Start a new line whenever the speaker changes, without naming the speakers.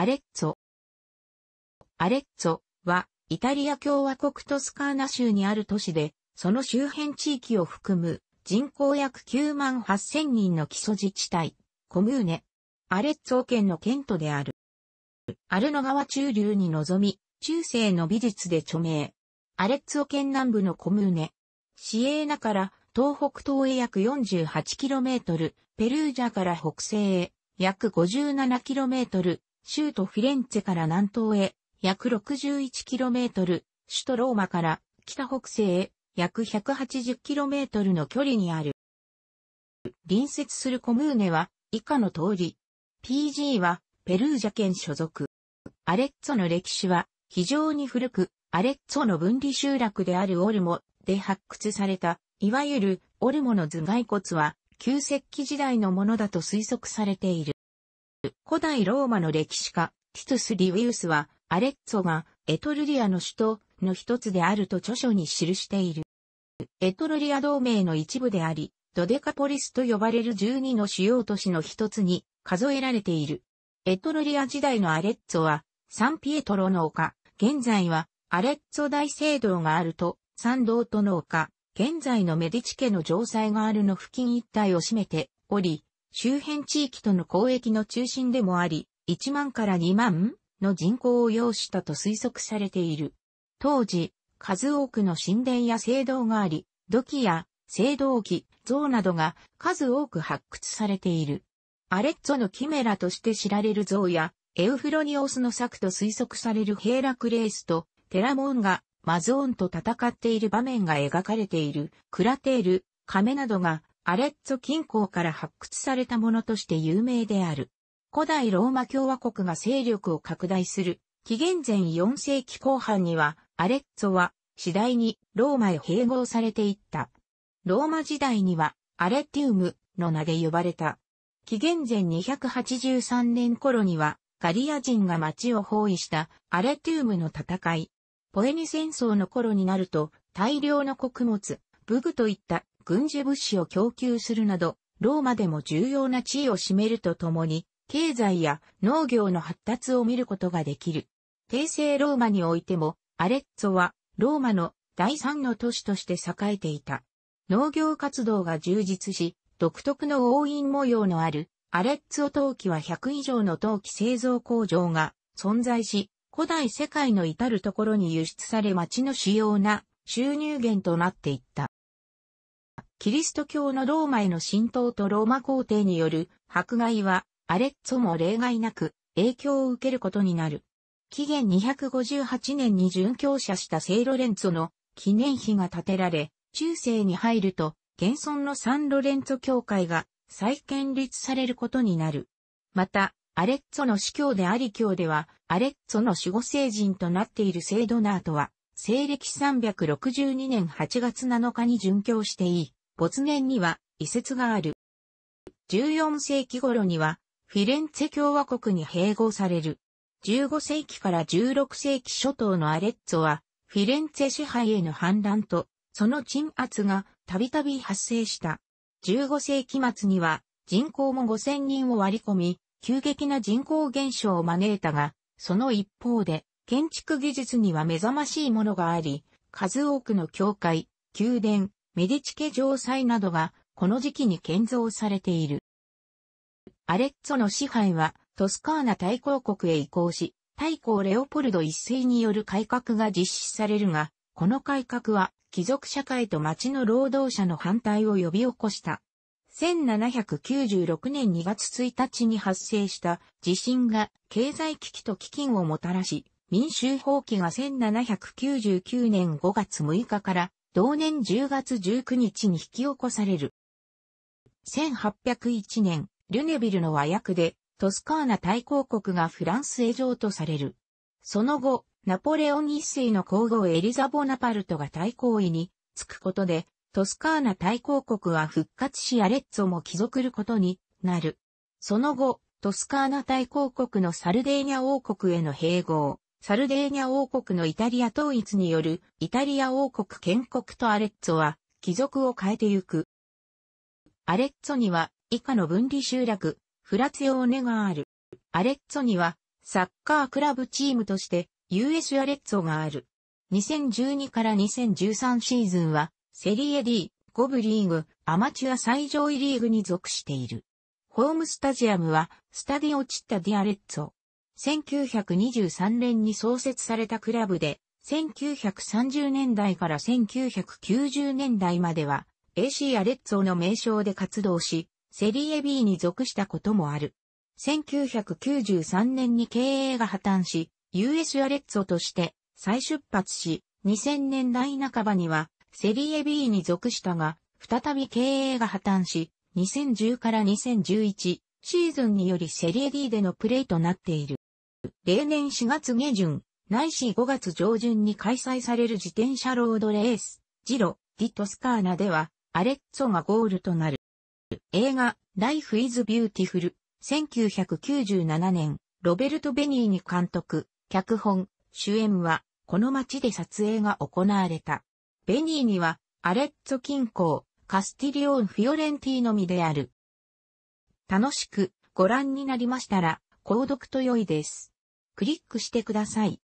アレッツォ。アレッツォは、イタリア共和国トスカーナ州にある都市で、その周辺地域を含む人口約9万8000人の基礎自治体、コムーネ。アレッツォ県の県都である。アルノ川中流に臨み、中世の美術で著名。アレッツォ県南部のコムーネ。シエーナから東北東へ約 48km、ペルージャから北西へ約 57km、州都フィレンツェから南東へ約 61km、首都ローマから北北西へ約 180km の距離にある。隣接するコムーネは以下の通り。PG はペルージャ県所属。アレッツォの歴史は非常に古く、アレッツォの分離集落であるオルモで発掘された、いわゆるオルモの頭蓋骨は旧石器時代のものだと推測されている。古代ローマの歴史家、ティトス・リウィウスは、アレッツォがエトルリアの首都の一つであると著書に記している。エトルリア同盟の一部であり、ドデカポリスと呼ばれる12の主要都市の一つに数えられている。エトルリア時代のアレッツォは、サンピエトロの丘、現在はアレッツォ大聖堂があると、ド道との丘、現在のメディチ家の城塞があるの付近一帯を占めており、周辺地域との交易の中心でもあり、1万から2万の人口を要したと推測されている。当時、数多くの神殿や聖堂があり、土器や聖堂器、像などが数多く発掘されている。アレッツォのキメラとして知られる像や、エウフロニオスの作と推測されるヘーラクレースとテラモンがマゾーンと戦っている場面が描かれているクラテール、亀などがアレッツォ近郊から発掘されたものとして有名である。古代ローマ共和国が勢力を拡大する、紀元前4世紀後半には、アレッツォは次第にローマへ併合されていった。ローマ時代には、アレティウムの名で呼ばれた。紀元前283年頃には、ガリア人が町を包囲したアレティウムの戦い。ポエニ戦争の頃になると、大量の穀物、武具といった軍事物資を供給するなど、ローマでも重要な地位を占めるとともに、経済や農業の発達を見ることができる。帝政ローマにおいても、アレッツォはローマの第三の都市として栄えていた。農業活動が充実し、独特の応印模様のあるアレッツォ陶器は100以上の陶器製造工場が存在し、古代世界の至るところに輸出され町の主要な収入源となっていった。キリスト教のローマへの浸透とローマ皇帝による迫害は、アレッツォも例外なく影響を受けることになる。紀元258年に殉教者した聖ロレンツォの記念碑が建てられ、中世に入ると、現存のサンロレンツォ教会が再建立されることになる。また、アレッツォの司教であり教では、アレッツォの守護聖人となっている聖ドナートは、西暦362年8月7日に殉教していい。没年には遺説がある。14世紀頃にはフィレンツェ共和国に併合される。15世紀から16世紀初頭のアレッツォはフィレンツェ支配への反乱とその鎮圧がたびたび発生した。15世紀末には人口も5000人を割り込み、急激な人口減少を招いたが、その一方で、建築技術には目覚ましいものがあり、数多くの教会、宮殿、メディチ家城塞などがこの時期に建造されている。アレッツォの支配はトスカーナ大公国へ移行し、大公レオポルド一世による改革が実施されるが、この改革は貴族社会と町の労働者の反対を呼び起こした。1796年2月1日に発生した地震が経済危機と飢饉をもたらし、民衆放棄が1799年5月6日から同年10月19日に引き起こされる。1801年、ルネビルの和訳で、トスカーナ大公国がフランスへ譲渡される。その後、ナポレオン一世の皇后エリザボナパルトが大公位につくことで、トスカーナ大公国は復活しアレッツォも帰属ることになる。その後、トスカーナ大公国のサルデーニャ王国への併合、サルデーニャ王国のイタリア統一によるイタリア王国建国とアレッツォは貴族を変えてゆく。アレッツォには以下の分離集落、フラツヨーネがある。アレッツォにはサッカークラブチームとして US アレッツォがある。2012から2013シーズンはセリエ D、ゴブリーグ、アマチュア最上位リーグに属している。ホームスタジアムはスタディオチッタディアレッツォ。1923年に創設されたクラブで、1930年代から1990年代までは、AC アレッツォの名称で活動し、セリエ B に属したこともある。1993年に経営が破綻し、US アレッツォとして再出発し、2000年代半ばにはセリエ B に属したが、再び経営が破綻し、2010から2011シーズンによりセリエ D でのプレイとなっている。例年4月下旬、ないし5月上旬に開催される自転車ロードレース、ジロ、ディ・トスカーナでは、アレッツォがゴールとなる。映画、Life is Beautiful、1997年、ロベルト・ベニーに監督、脚本、主演は、この街で撮影が行われた。ベニーには、アレッツォ近郊、カスティリオン・フィオレンティーノである。楽しくご覧になりましたら、購読と良いです。クリックしてください。